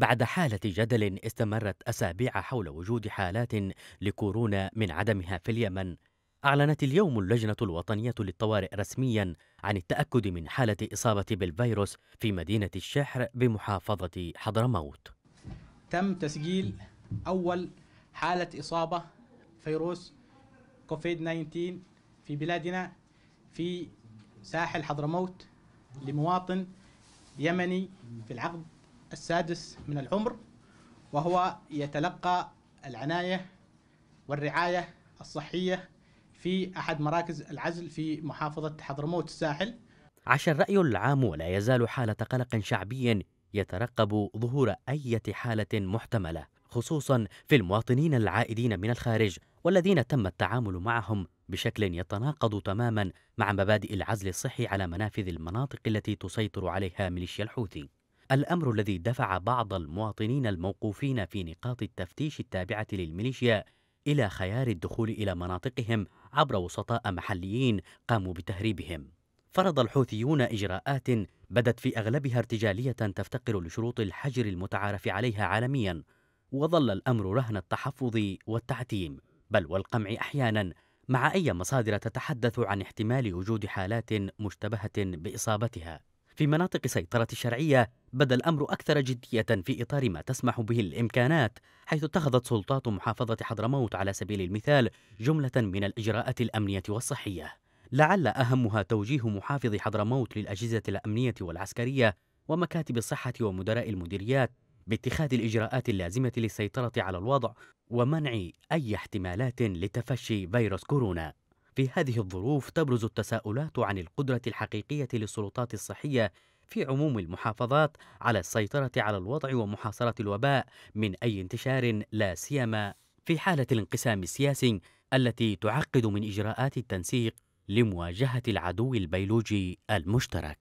بعد حالة جدل استمرت أسابيع حول وجود حالات لكورونا من عدمها في اليمن أعلنت اليوم اللجنة الوطنية للطوارئ رسميا عن التأكد من حالة إصابة بالفيروس في مدينة الشحر بمحافظة حضرموت تم تسجيل أول حالة إصابة فيروس كوفيد 19 في بلادنا في ساحل حضرموت لمواطن يمني في العقد السادس من العمر وهو يتلقى العناية والرعاية الصحية في أحد مراكز العزل في محافظة حضرموت الساحل عاش الرأي العام ولا يزال حالة قلق شعبي يترقب ظهور أي حالة محتملة خصوصا في المواطنين العائدين من الخارج والذين تم التعامل معهم بشكل يتناقض تماما مع مبادئ العزل الصحي على منافذ المناطق التي تسيطر عليها ميليشيا الحوثي الأمر الذي دفع بعض المواطنين الموقوفين في نقاط التفتيش التابعة للميليشيا إلى خيار الدخول إلى مناطقهم عبر وسطاء محليين قاموا بتهريبهم. فرض الحوثيون إجراءات بدت في أغلبها ارتجالية تفتقر لشروط الحجر المتعارف عليها عالميا، وظل الأمر رهن التحفظ والتعتيم، بل والقمع أحيانا، مع أي مصادر تتحدث عن احتمال وجود حالات مشتبهة بإصابتها. في مناطق سيطرة الشرعية بدا الأمر أكثر جدية في إطار ما تسمح به الإمكانات حيث اتخذت سلطات محافظة حضرموت على سبيل المثال جملة من الإجراءات الأمنية والصحية لعل أهمها توجيه محافظ حضرموت للأجهزة الأمنية والعسكرية ومكاتب الصحة ومدراء المديريات باتخاذ الإجراءات اللازمة للسيطرة على الوضع ومنع أي احتمالات لتفشي فيروس كورونا في هذه الظروف تبرز التساؤلات عن القدرة الحقيقية للسلطات الصحية في عموم المحافظات على السيطرة على الوضع ومحاصرة الوباء من أي انتشار لا سيما في حالة الانقسام السياسي التي تعقد من إجراءات التنسيق لمواجهة العدو البيولوجي المشترك